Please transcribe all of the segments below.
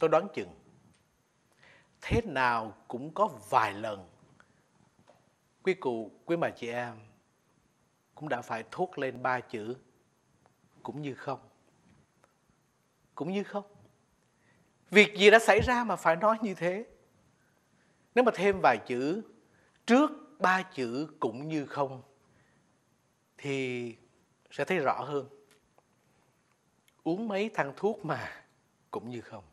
tôi đoán chừng thế nào cũng có vài lần quý cụ quý bà chị em cũng đã phải thốt lên ba chữ cũng như không cũng như không việc gì đã xảy ra mà phải nói như thế nếu mà thêm vài chữ trước ba chữ cũng như không thì sẽ thấy rõ hơn uống mấy thang thuốc mà cũng như không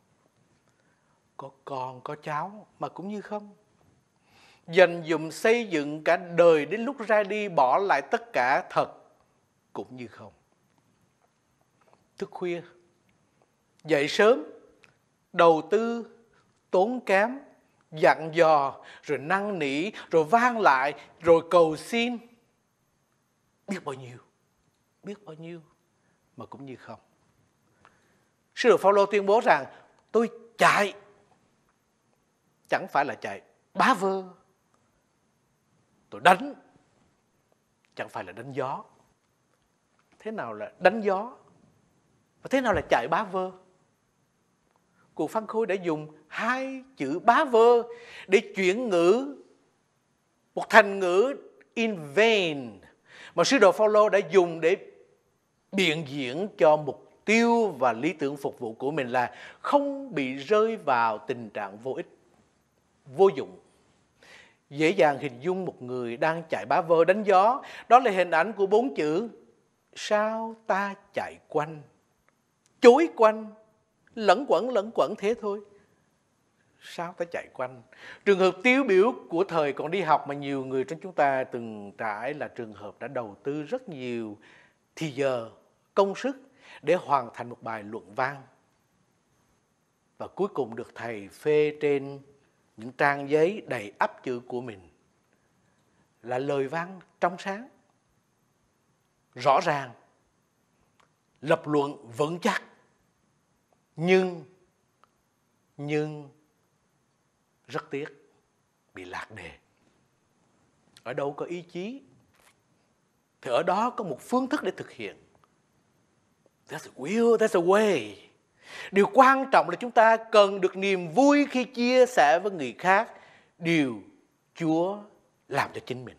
có con có cháu mà cũng như không dành dụm xây dựng cả đời đến lúc ra đi bỏ lại tất cả thật cũng như không thức khuya dậy sớm đầu tư tốn kém dặn dò rồi năn nỉ rồi vang lại rồi cầu xin biết bao nhiêu biết bao nhiêu mà cũng như không sư đồ phaolô tuyên bố rằng tôi chạy chẳng phải là chạy bá vơ tôi đánh chẳng phải là đánh gió thế nào là đánh gió và thế nào là chạy bá vơ cuộc Phan Khôi đã dùng hai chữ bá vơ để chuyển ngữ một thành ngữ in vain mà sứ đồ Phaolô đã dùng để biện diễn cho mục tiêu và lý tưởng phục vụ của mình là không bị rơi vào tình trạng vô ích vô dụng dễ dàng hình dung một người đang chạy bá vơ đánh gió đó là hình ảnh của bốn chữ sao ta chạy quanh chối quanh lẫn quẩn lẫn quẩn thế thôi sao ta chạy quanh trường hợp tiêu biểu của thời còn đi học mà nhiều người trong chúng ta từng trải là trường hợp đã đầu tư rất nhiều thì giờ công sức để hoàn thành một bài luận văn và cuối cùng được thầy phê trên những trang giấy đầy ắp chữ của mình là lời văn trong sáng rõ ràng lập luận vững chắc nhưng nhưng rất tiếc bị lạc đề ở đâu có ý chí thì ở đó có một phương thức để thực hiện that's a will that's a way Điều quan trọng là chúng ta cần được niềm vui khi chia sẻ với người khác điều Chúa làm cho chính mình.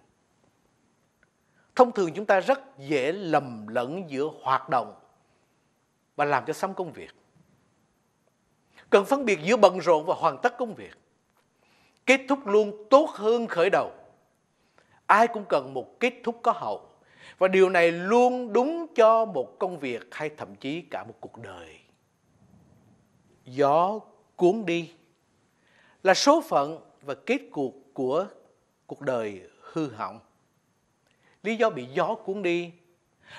Thông thường chúng ta rất dễ lầm lẫn giữa hoạt động và làm cho xong công việc. Cần phân biệt giữa bận rộn và hoàn tất công việc. Kết thúc luôn tốt hơn khởi đầu. Ai cũng cần một kết thúc có hậu. Và điều này luôn đúng cho một công việc hay thậm chí cả một cuộc đời gió cuốn đi là số phận và kết cuộc của cuộc đời hư hỏng. Lý do bị gió cuốn đi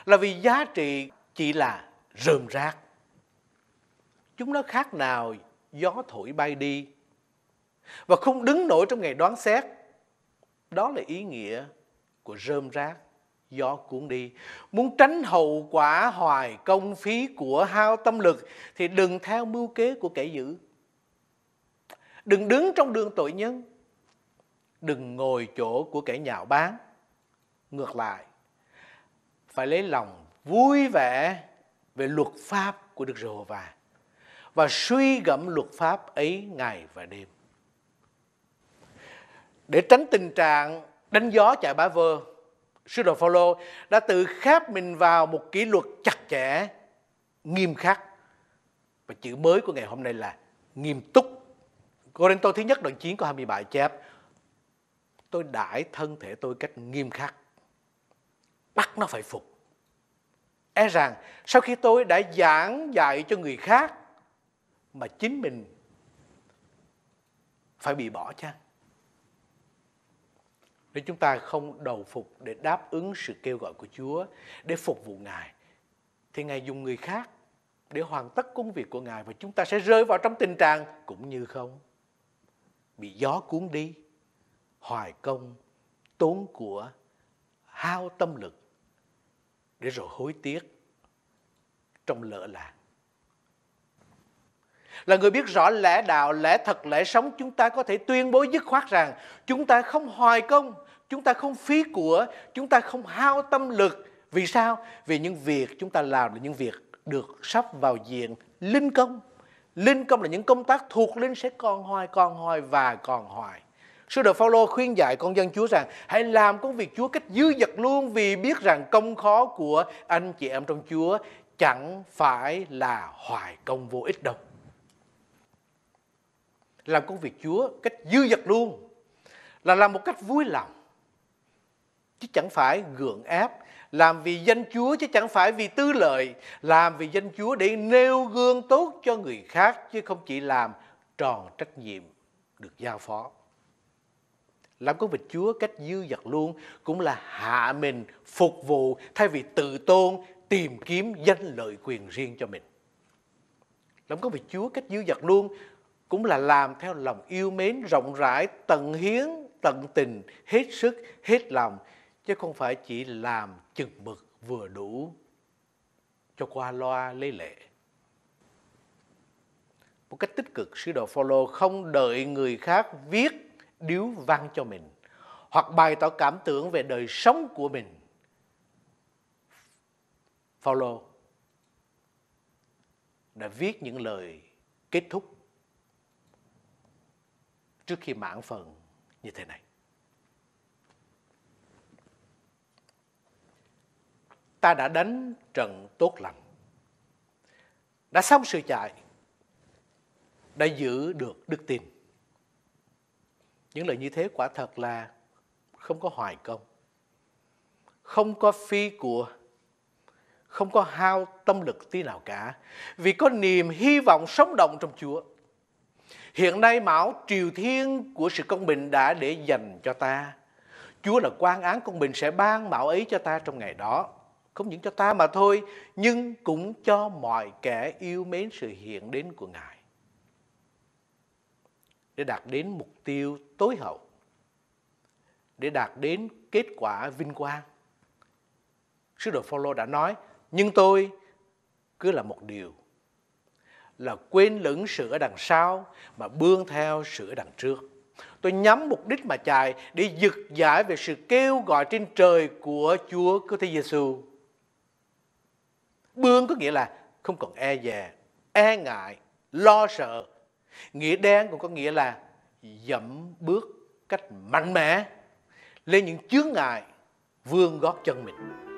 là vì giá trị chỉ là rơm rác. Chúng nó khác nào gió thổi bay đi và không đứng nổi trong ngày đoán xét. Đó là ý nghĩa của rơm rác gió cuốn đi. Muốn tránh hậu quả hoài công phí của hao tâm lực thì đừng theo mưu kế của kẻ dữ. Đừng đứng trong đường tội nhân. Đừng ngồi chỗ của kẻ nhạo báng. Ngược lại, phải lấy lòng vui vẻ về luật pháp của Đức Giê-hô-va và suy gẫm luật pháp ấy ngày và đêm. Để tránh tình trạng đánh gió chạy bá vơ sứ đồ Phaolô đã tự khép mình vào một kỷ luật chặt chẽ, nghiêm khắc. Và chữ mới của ngày hôm nay là nghiêm túc. Corinto thứ nhất đoạn 9 câu 27 chép Tôi đãi thân thể tôi cách nghiêm khắc Bắt nó phải phục E rằng sau khi tôi đã giảng dạy cho người khác Mà chính mình phải bị bỏ chăng nếu chúng ta không đầu phục để đáp ứng sự kêu gọi của Chúa, để phục vụ Ngài, thì Ngài dùng người khác để hoàn tất công việc của Ngài và chúng ta sẽ rơi vào trong tình trạng cũng như không. Bị gió cuốn đi, hoài công, tốn của, hao tâm lực, để rồi hối tiếc trong lỡ lạc là người biết rõ lẽ đạo, lẽ thật, lẽ sống, chúng ta có thể tuyên bố dứt khoát rằng chúng ta không hoài công, chúng ta không phí của, chúng ta không hao tâm lực. Vì sao? Vì những việc chúng ta làm là những việc được sắp vào diện linh công. Linh công là những công tác thuộc linh sẽ còn hoài, còn hoài và còn hoài. sư đồ Phaolô khuyên dạy con dân Chúa rằng hãy làm công việc Chúa cách dư dật luôn vì biết rằng công khó của anh chị em trong Chúa chẳng phải là hoài công vô ích đâu làm công việc Chúa cách dư dật luôn là làm một cách vui lòng chứ chẳng phải gượng ép làm vì danh Chúa chứ chẳng phải vì tư lợi làm vì danh Chúa để nêu gương tốt cho người khác chứ không chỉ làm tròn trách nhiệm được giao phó làm công việc Chúa cách dư dật luôn cũng là hạ mình phục vụ thay vì tự tôn tìm kiếm danh lợi quyền riêng cho mình làm công việc Chúa cách dư dật luôn cũng là làm theo lòng yêu mến rộng rãi, tận hiến, tận tình, hết sức, hết lòng, chứ không phải chỉ làm chừng mực vừa đủ cho qua loa lấy lệ. Một cách tích cực, sứ đồ Phaolô không đợi người khác viết điếu văn cho mình hoặc bày tỏ cảm tưởng về đời sống của mình. Phaolô đã viết những lời kết thúc trước khi mãn phần như thế này. Ta đã đánh trận tốt lành, đã xong sự chạy, đã giữ được đức tin. Những lời như thế quả thật là không có hoài công, không có phi của, không có hao tâm lực tí nào cả, vì có niềm hy vọng sống động trong Chúa. Hiện nay mão triều thiên của sự công bình đã để dành cho ta. Chúa là quan án công bình sẽ ban mạo ấy cho ta trong ngày đó. Không những cho ta mà thôi, nhưng cũng cho mọi kẻ yêu mến sự hiện đến của Ngài. Để đạt đến mục tiêu tối hậu. Để đạt đến kết quả vinh quang. Sứ đồ Phaolô đã nói, nhưng tôi cứ là một điều là quên lửng sự ở đằng sau mà bươn theo sự ở đằng trước. Tôi nhắm mục đích mà chạy để giật giải về sự kêu gọi trên trời của Chúa Cứu Thế Giêsu. Bươn có nghĩa là không còn e dè, e ngại, lo sợ. Nghĩa đen cũng có nghĩa là dẫm bước cách mạnh mẽ lên những chướng ngại vương gót chân mình.